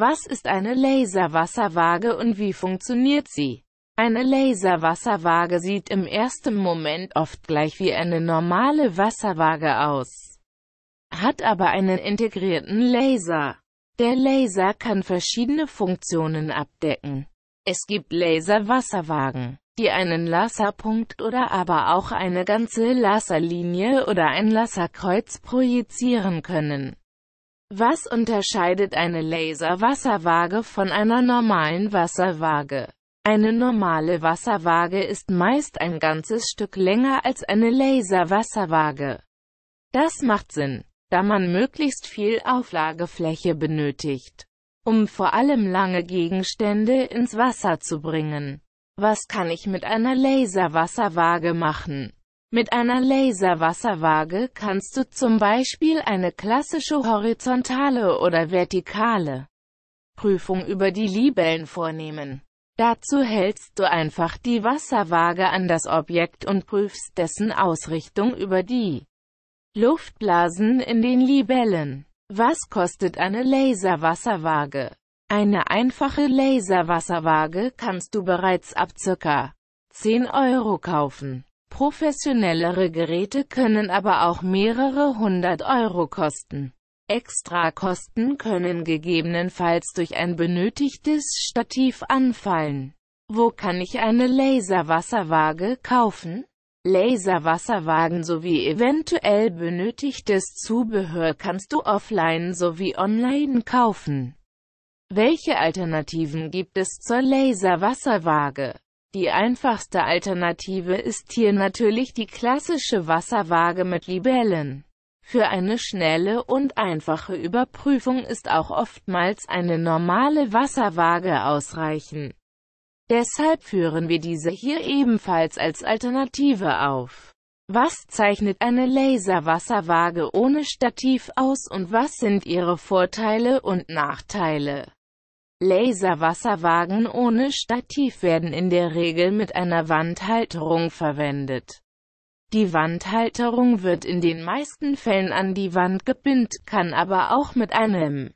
Was ist eine Laserwasserwaage und wie funktioniert sie? Eine Laserwasserwaage sieht im ersten Moment oft gleich wie eine normale Wasserwaage aus, hat aber einen integrierten Laser. Der Laser kann verschiedene Funktionen abdecken. Es gibt Laserwasserwagen, die einen Laserpunkt oder aber auch eine ganze Laserlinie oder ein Laserkreuz projizieren können. Was unterscheidet eine Laserwasserwaage von einer normalen Wasserwaage? Eine normale Wasserwaage ist meist ein ganzes Stück länger als eine Laserwasserwaage. Das macht Sinn, da man möglichst viel Auflagefläche benötigt, um vor allem lange Gegenstände ins Wasser zu bringen. Was kann ich mit einer Laserwasserwaage machen? Mit einer Laserwasserwaage kannst du zum Beispiel eine klassische horizontale oder vertikale Prüfung über die Libellen vornehmen. Dazu hältst du einfach die Wasserwaage an das Objekt und prüfst dessen Ausrichtung über die Luftblasen in den Libellen. Was kostet eine Laserwasserwaage? Eine einfache Laserwasserwaage kannst du bereits ab ca. 10 Euro kaufen. Professionellere Geräte können aber auch mehrere hundert Euro kosten. Extrakosten können gegebenenfalls durch ein benötigtes Stativ anfallen. Wo kann ich eine Laserwasserwaage kaufen? Laserwasserwagen sowie eventuell benötigtes Zubehör kannst du offline sowie online kaufen. Welche Alternativen gibt es zur Laserwasserwaage? Die einfachste Alternative ist hier natürlich die klassische Wasserwaage mit Libellen. Für eine schnelle und einfache Überprüfung ist auch oftmals eine normale Wasserwaage ausreichend. Deshalb führen wir diese hier ebenfalls als Alternative auf. Was zeichnet eine Laserwasserwaage ohne Stativ aus und was sind ihre Vorteile und Nachteile? Laserwasserwagen ohne Stativ werden in der Regel mit einer Wandhalterung verwendet. Die Wandhalterung wird in den meisten Fällen an die Wand gebindet, kann aber auch mit einem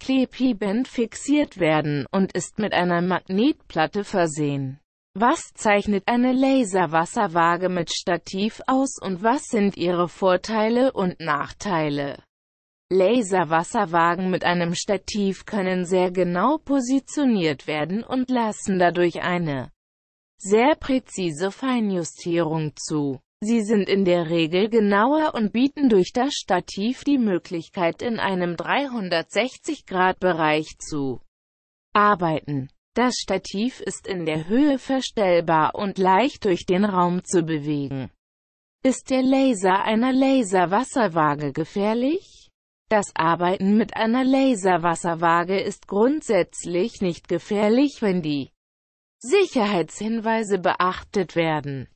Klebeband fixiert werden und ist mit einer Magnetplatte versehen. Was zeichnet eine Laserwasserwaage mit Stativ aus und was sind ihre Vorteile und Nachteile? Laserwasserwagen mit einem Stativ können sehr genau positioniert werden und lassen dadurch eine sehr präzise Feinjustierung zu. Sie sind in der Regel genauer und bieten durch das Stativ die Möglichkeit in einem 360-Grad-Bereich zu arbeiten. Das Stativ ist in der Höhe verstellbar und leicht durch den Raum zu bewegen. Ist der Laser einer Laserwasserwaage gefährlich? Das Arbeiten mit einer Laserwasserwaage ist grundsätzlich nicht gefährlich, wenn die Sicherheitshinweise beachtet werden.